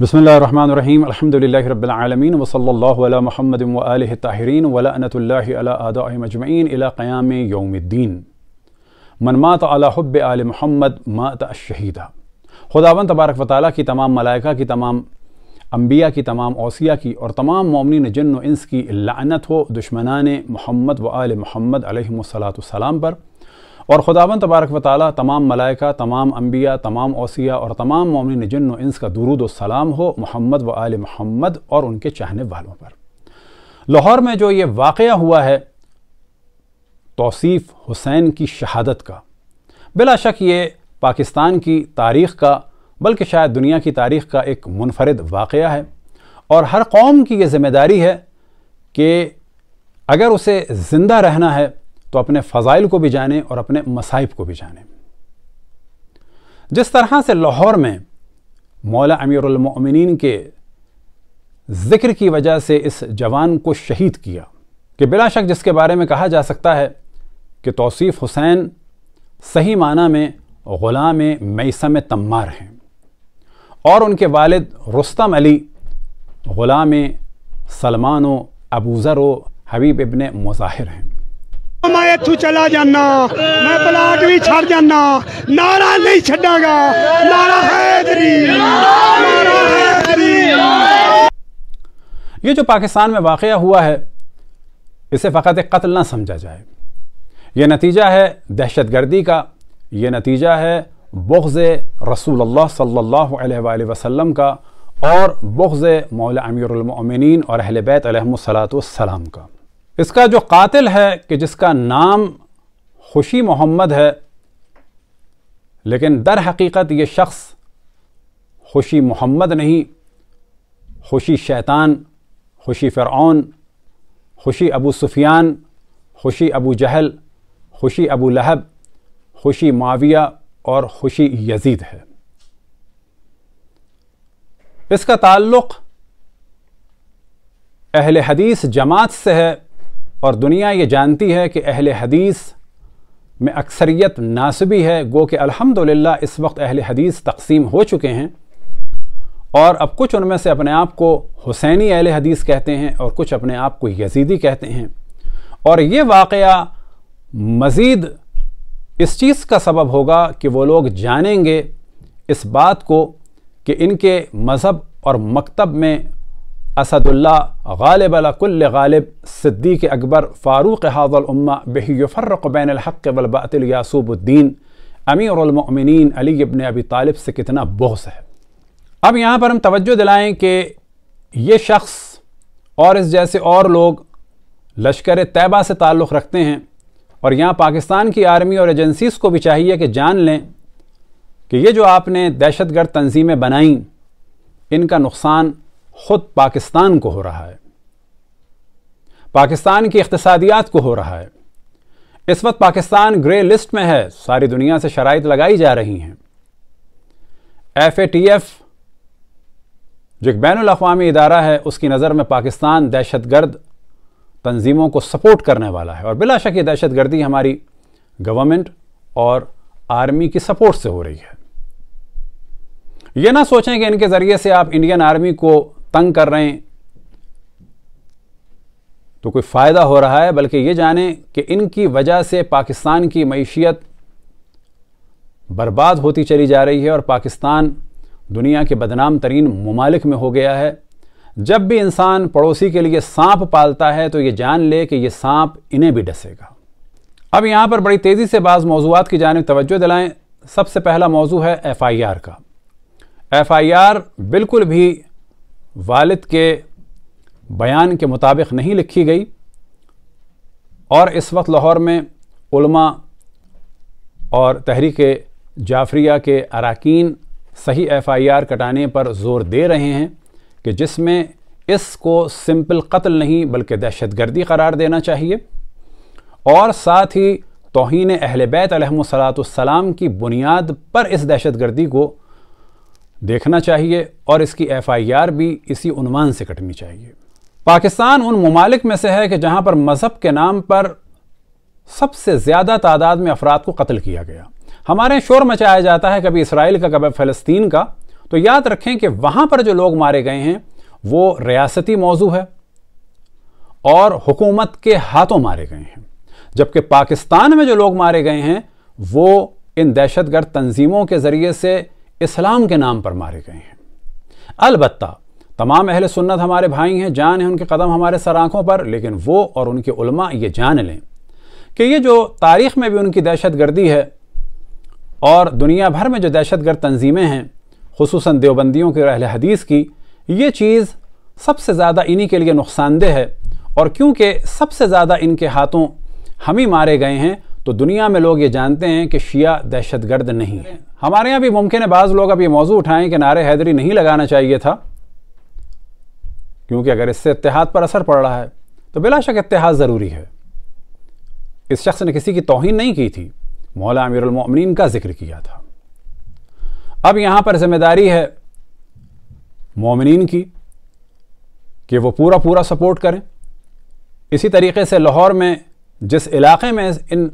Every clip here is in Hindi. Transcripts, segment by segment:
بسم الله الرحمن الرحيم الحمد لله رب العالمين وصلى الله على محمد وآله الطاهرين ولأنة الله على أعدائهم أجمعين إلى قيام يوم الدين من مات على حب آل محمد مات الشهيدة खुदावन तबारक वाली की तमाम मलाइका की तमाम अम्बिया की तमाम ओसिया की और तमाम ममिन जन्न इंस की लानत हो दुश्मनान मोहम्मद व आल मोहम्मद सलाम پر और खुदावन तबारक वाली तमाम मलाइका तमाम अम्बिया तमाम ओसिया और तमाम मोमिन जन इंस का दुरुद सलाम हो मोहम्मद व आल मोहम्मद और उनके चाहने वालों पर लाहौर में जो ये वाक़ हुआ है तोसीफ़ हुसैन की शहादत का बिलाशक ये पाकिस्तान की तारीख़ का बल्कि शायद दुनिया की तारीख़ का एक मुनफरद वाक़ है और हर कौम की ये जिम्मेदारी है कि अगर उसे ज़िंदा रहना है तो अपने फ़ज़ाइल को भी जाने और अपने मसाइब को भी जाने जिस तरह से लाहौर में मौला अमीरमिन के ज़िक्र की वजह से इस जवान को शहीद किया कि बिला शक जिसके बारे में कहा जा सकता है कि तौसीफ़ हुसैन सही माना में ग़ुलाम मैसम तम्मार हैं और उनके वालिद रुस्तम अली ग़ुलाम सलमान अबूज़र हबीब इबन मुज़ाहिर हैं मैं ਇੱਥੋਂ चला जाना मैं ब्लाक भी छड़ जाना नारा नहीं ਛੱਡਾਂਗਾ नारा हैदरी ਨਾਰਾ ਹੈਦਰੀ ये जो पाकिस्तान में वाक़ हुआ है इसे फ़कत एक कत्ल ना समझा जाए यह नतीजा है दहशत गर्दी का ये नतीजा है बुग्ज़ रसूल अल्लाह सल्लल्लाहु अलैहि वसल्लम का और बुग्ज़ मौला अमीरमिन और अहल बैत सलाम का इसका जो कातिल है कि जिसका नाम खुशी मोहम्मद है लेकिन दर हकीकत ये शख्स खुशी मोहम्मद नहीं खुशी शैतान खुशी फ़िरौन खुशी अबू सुफियान खुशी अबू जहल खुशी अबू लहब खुशी माविया और खुशी यजीद है इसका ताल्लुक़ अहल हदीस जमात से है और दुनिया ये जानती है कि अहल हदीस में अक्सरियत नासबी है गो कि अल्हम्दुलिल्लाह इस वक्त अहल हदीस तकसीम हो चुके हैं और अब कुछ उनमें से अपने आप को हुसैनी अहल हदीस कहते हैं और कुछ अपने आप को यजीदी कहते हैं और ये वाक़ मज़ीद इस चीज़ का सबब होगा कि वो लोग जानेंगे इस बात को कि इनके मज़हब और मकतब में असदुल्ला गालिब कुल गालिब सिद्दीक अकबर फ़ारूक हाजलम्मा बहीफ़र्रक बैनहक़ वलबातिल यासूबुद्दीन अमीरमिन अली इबन अबी तालिब से कितना बोस है अब यहाँ पर हम तवज्जो दिलाएँ कि ये शख्स और इस जैसे और लोग लश्कर तैबा से ताल्लुक़ रखते हैं और यहाँ पाकिस्तान की आर्मी और एजेंसीज़ को भी चाहिए कि जान लें कि ये जो आपने दहशतगर्द तंजीमें बनाईं इनका नुकसान ख़ुद पाकिस्तान को हो रहा है पाकिस्तान की इकतसादियात को हो रहा है इस वक्त पाकिस्तान ग्रे लिस्ट में है सारी दुनिया से शराइ लगाई जा रही हैं एफ ए टी एफ जो एक बैन अवी इदारा है उसकी नज़र में पाकिस्तान दहशत गर्द तंजीमों को सपोर्ट करने वाला है और बिलाशक ये दहशत गर्दी हमारी गवर्नमेंट और आर्मी की सपोर्ट से हो रही है ये ना सोचें कि इनके ज़रिए से आप इंडियन आर्मी को तंग कर रहे हैं तो कोई फ़ायदा हो रहा है बल्कि ये जाने कि इनकी वजह से पाकिस्तान की मीशियत बर्बाद होती चली जा रही है और पाकिस्तान दुनिया के बदनाम तरीन ममालिक में हो गया है जब भी इंसान पड़ोसी के लिए सांप पालता है तो ये जान ले कि ये सांप इन्हें भी डसेगा अब यहाँ पर बड़ी तेज़ी से बाज़ मौजूद की जानब तोज्जो दिलाएँ सबसे पहला मौजू है एफ़ आई आर का एफ़ आई आर बिल्कुल भी वालिद के बयान के मुताबिक नहीं लिखी गई और इस वक्त लाहौर में उलमा और तहरीक जाफरिया के अरकान सही एफआईआर कटाने पर जोर दे रहे हैं कि जिसमें इसको सिंपल कत्ल नहीं बल्कि दहशत गर्दी करार देना चाहिए और साथ ही तोहन अहल बैत सलाम की बुनियाद पर इस दहशत गर्दी को देखना चाहिए और इसकी एफआईआर भी इसी उनवान से कटनी चाहिए पाकिस्तान उन ममालिक में से है कि जहां पर मज़हब के नाम पर सबसे ज़्यादा तादाद में अफराद को कत्ल किया गया हमारे शोर मचाया जाता है कभी इसराइल का कभी फ़लस्तीन का तो याद रखें कि वहाँ पर जो लोग मारे गए हैं वो रियासती मौजू है और हुकूमत के हाथों मारे गए हैं जबकि पाकिस्तान में जो लोग मारे गए हैं वो इन दहशतगर्द तंजीमों के ज़रिए से इस्लाम के नाम पर मारे गए हैं अलबत् तमाम अहल सुन्नत हमारे भाई हैं जान हैं उनके कदम हमारे सर आँखों पर लेकिन वो और उनके उलमा ये जान लें कि ये जो तारीख़ में भी उनकी दहशत गर्दी है और दुनिया भर में जो दहशत गर्द तंजीमें हैं खसूस देवबंदियों की अहल हदीस की ये चीज़ सबसे ज़्यादा इन्हीं के लिए नुकसानदेह है और क्योंकि सबसे ज़्यादा इनके हाथों हम ही मारे गए हैं तो दुनिया में लोग ये जानते हैं कि शिया दहशतगर्द नहीं है हमारे यहाँ भी मुमकिन है बाज़ लोग अब ये मौजू उठाएं कि नारे हैदरी नहीं लगाना चाहिए था क्योंकि अगर इससे इतिहाद पर असर पड़ रहा है तो बिलाशक इतिहाद ज़रूरी है इस शख्स ने किसी की तोहन नहीं की थी मौला अमीरमिन का जिक्र किया था अब यहाँ पर जिम्मेदारी है मोमिन की कि वो पूरा पूरा सपोर्ट करें इसी तरीके से लाहौर में जिस इलाके में इन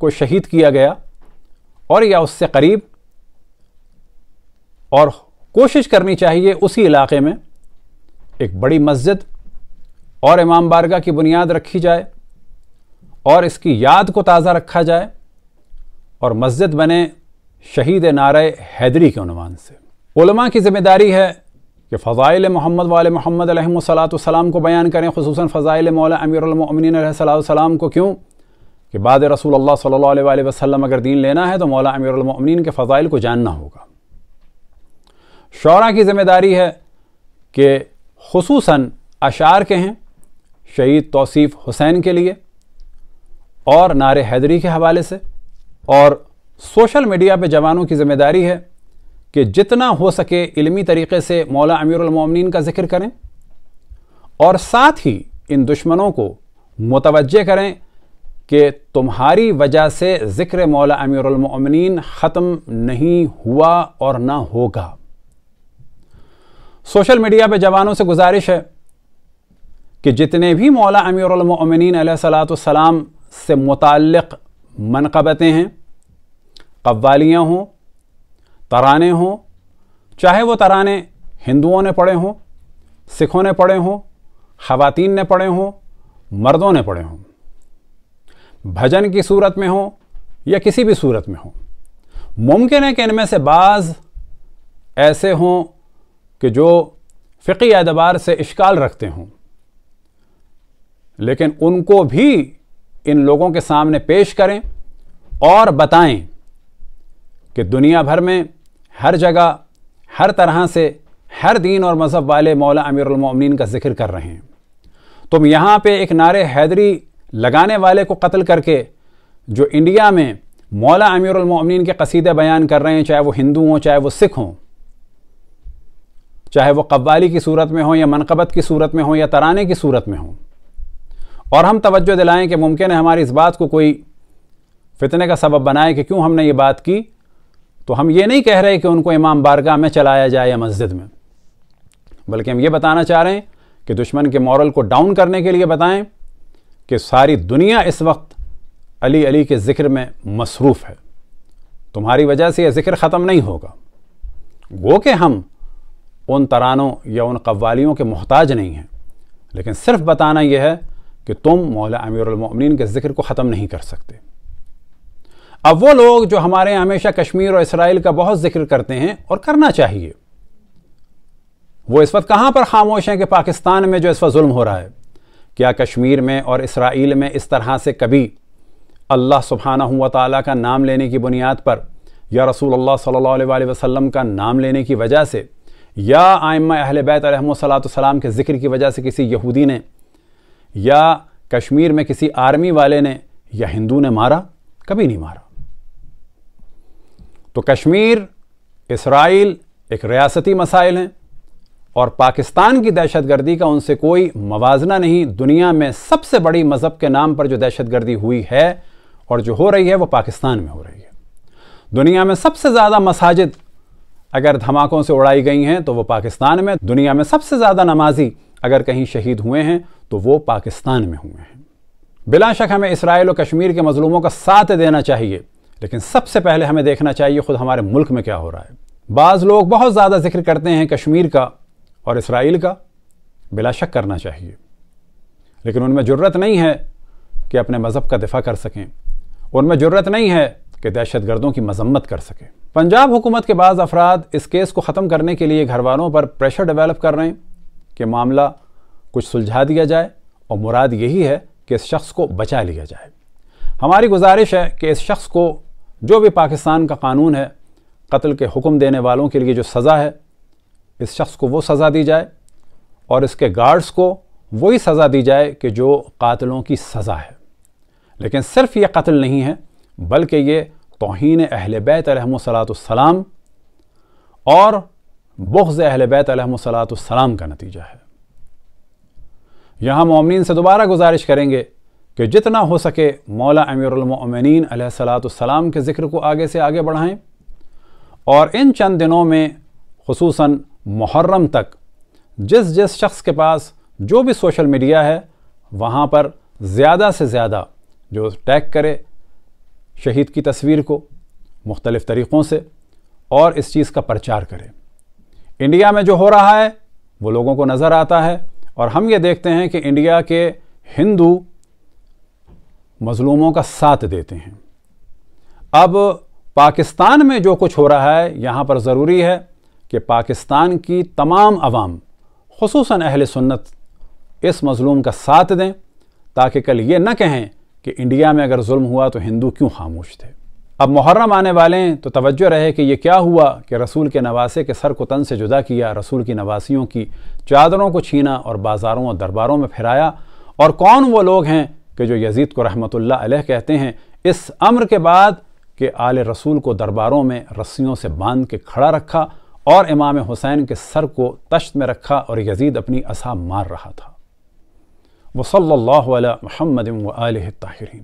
को शहीद किया गया और या उससे करीब और कोशिश करनी चाहिए उसी इलाके में एक बड़ी मस्जिद और इमाम बारगा की बुनियाद रखी जाए और इसकी याद को ताज़ा रखा जाए और मस्जिद बने शहीद नारे हैदरी के अनुमान से उलमा की ज़िम्मेदारी है कि फ़ज़ाइल मोहम्मद वाल मोहम्मद सलाम को बयान करें खसूस फ़ज़ाइल मौला अमीरमिन सलाम को क्यों कि बाद रसूल अल्लाह सल्ला वसल्लम अगर दीन लेना है तो मौला अमीरमिन के फ़ज़ाइल को जानना होगा शौरा की ज़िम्मेदारी है कि खसूस अशार के हैं शहीद तोसीफ़ हुसैन के लिए और नारे हैदरी के हवाले से और सोशल मीडिया पे जवानों की ज़िम्मेदारी है कि जितना हो सके इल्मी तरीके से मौला अमीरमिन का ज़िक्र करें और साथ ही इन दुश्मनों को मुतवज़ करें कि तुम्हारी वजह से ज़िक्र मौला अमीरमिन ख़त्म नहीं हुआ और ना होगा सोशल मीडिया पे जवानों से गुजारिश है कि जितने भी मौला अमीरमिन सलाम से मुतल मनकबतें हैं कव्वालियाँ हों तराने हों चाहे वो तराने हिंदुओं ने पढ़े हों सिखों ने पढ़े हों ख़वातीन ने पढ़े हों मर्दों ने पढ़े हों भजन की सूरत में हो या किसी भी सूरत में हो मुमकिन है कि इनमें से बाज़ ऐसे हों कि जो फ़िकी एतबार से इश्काल रखते हों लेकिन उनको भी इन लोगों के सामने पेश करें और बताएं कि दुनिया भर में हर जगह हर तरह से हर दीन और मज़हब वाले मौला अमीरमिन का जिक्र कर रहे हैं तुम यहाँ पे एक नारे हैदरी लगाने वाले को कत्ल करके जो इंडिया में मौला अमीरमिन के कसीदे बयान कर रहे हैं चाहे वो हिंदू हों चाहे वो सिख हों चाहे वो कव्वाली की सूरत में हों या मनकबत की सूरत में हो या तराने की सूरत में हों और हम तवज्जो दिलाएं कि मुमकिन है हमारी इस बात को कोई फितने का सबब बनाए कि क्यों हमने ये बात की तो हम ये नहीं कह रहे कि उनको इमाम बारगाह में चलाया जाए या मस्जिद में बल्कि हम ये बताना चाह रहे हैं कि दुश्मन के मॉरल को डाउन करने के लिए बताएं कि सारी दुनिया इस वक्त अली अली के ज़िक्र में मसरूफ़ है तुम्हारी वजह से यह ज़िक्र ख़त्म नहीं होगा वो कि हम उन तरानों या उन कव्वालियों के मोहताज नहीं हैं लेकिन सिर्फ बताना यह है कि तुम मौला अमीरमिन के ज़िक्र को ख़त्म नहीं कर सकते अब वो लोग जो हमारे यहाँ हमेशा कश्मीर और इसराइल का बहुत जिक्र करते हैं और करना चाहिए वो इस वक्त कहाँ पर खामोश हैं कि पाकिस्तान में जो इस वक्त जुल्म हो रहा है क्या कश्मीर में और इसराइल में इस तरह से कभी अल्लाह सुबहाना हुआ ताला का नाम लेने की बुनियाद पर या रसूल अल्लाह सल्लल्लाहु अलैहि वसल्लम का नाम लेने की वजह से या आयमा अहल बैतम के ज़िक्र की वजह से किसी यहूदी ने या कश्मीर में किसी आर्मी वाले ने या हिंदू ने मारा कभी नहीं मारा तो कश्मीर इसराइल एक रियासती मसाइल हैं और पाकिस्तान की दहशतगर्दी का उनसे कोई मवाजना नहीं दुनिया में सबसे बड़ी मज़हब के नाम पर जो दहशतगर्दी हुई है और जो हो रही है वो पाकिस्तान में हो रही है दुनिया में सबसे ज़्यादा मसाजिद अगर धमाकों से उड़ाई गई हैं तो वो पाकिस्तान में दुनिया में सबसे ज़्यादा नमाजी अगर कहीं शहीद हुए हैं तो वो पाकिस्तान में हुए हैं बिला शक हमें इसराइल और कश्मीर के मजलूमों का साथ देना चाहिए लेकिन सबसे पहले हमें देखना चाहिए खुद हमारे मुल्क में क्या हो रहा है बाज़ लोग बहुत ज़्यादा जिक्र करते हैं कश्मीर का और इसराइल का बिलाशक करना चाहिए लेकिन उनमें ज़रूरत नहीं है कि अपने मज़हब का दिफा कर सकें उनमें ज़रूरत नहीं है कि दहशत गर्दों की मजम्मत कर सकें पंजाब हुकूमत के बाद अफराद इस केस को ख़त्म करने के लिए घर वालों पर प्रेशर डेवलप कर रहे हैं कि मामला कुछ सुलझा दिया जाए और मुराद यही है कि इस शख्स को बचा लिया जाए हमारी गुजारिश है कि इस शख्स को जो भी पाकिस्तान का कानून है कत्ल के हुक्म देने वालों के लिए जो सज़ा है इस शख्स को वो सज़ा दी जाए और इसके गार्ड्स को वही सज़ा दी जाए कि जो कातलों की सज़ा है लेकिन सिर्फ ये कत्ल नहीं है बल्कि ये तोहन अहल बैत सलाम और बख्ज़ अहल बैत सलाम का नतीजा है यहाँ ममिन से दोबारा गुजारिश करेंगे कि जितना हो सके मौला अमीरमिन सलाम के ज़िक्र को आगे से आगे बढ़ाएँ और इन चंद दिनों में खसूस मुहर्रम तक जिस जिस शख्स के पास जो भी सोशल मीडिया है वहाँ पर ज़्यादा से ज़्यादा जो टैग करे शहीद की तस्वीर को मुख्तलिफ़ तरीक़ों से और इस चीज़ का प्रचार करे इंडिया में जो हो रहा है वो लोगों को नज़र आता है और हम ये देखते हैं कि इंडिया के हिंदू मज़लूमों का साथ देते हैं अब पाकिस्तान में जो कुछ हो रहा है यहाँ पर ज़रूरी है कि पाकिस्तान की तमाम आवाम खसूस अहल सुन्नत इस मज़लूम का साथ दें ताकि कल ये न कहें कि इंडिया में अगर जुल्म हुआ तो हिंदू क्यों खामोश थे अब मुहर्रम आने वाले हैं तो तवज्जो रहे कि यह क्या हुआ कि रसूल के नवासे के सर को तन से जुदा किया रसूल की नवासियों की चादरों को छीना और बाज़ारों और दरबारों में फिराया और कौन वो लोग हैं कि जो यजीद को रहमतुल्लाह अलैह कहते हैं इस अम्र के बाद कि आल रसूल को दरबारों में रस्सियों से बांध के खड़ा रखा और इमाम हुसैन के सर को तश्त में रखा और यजीद अपनी असा मार रहा था वसल्ला महमद व ताहरीन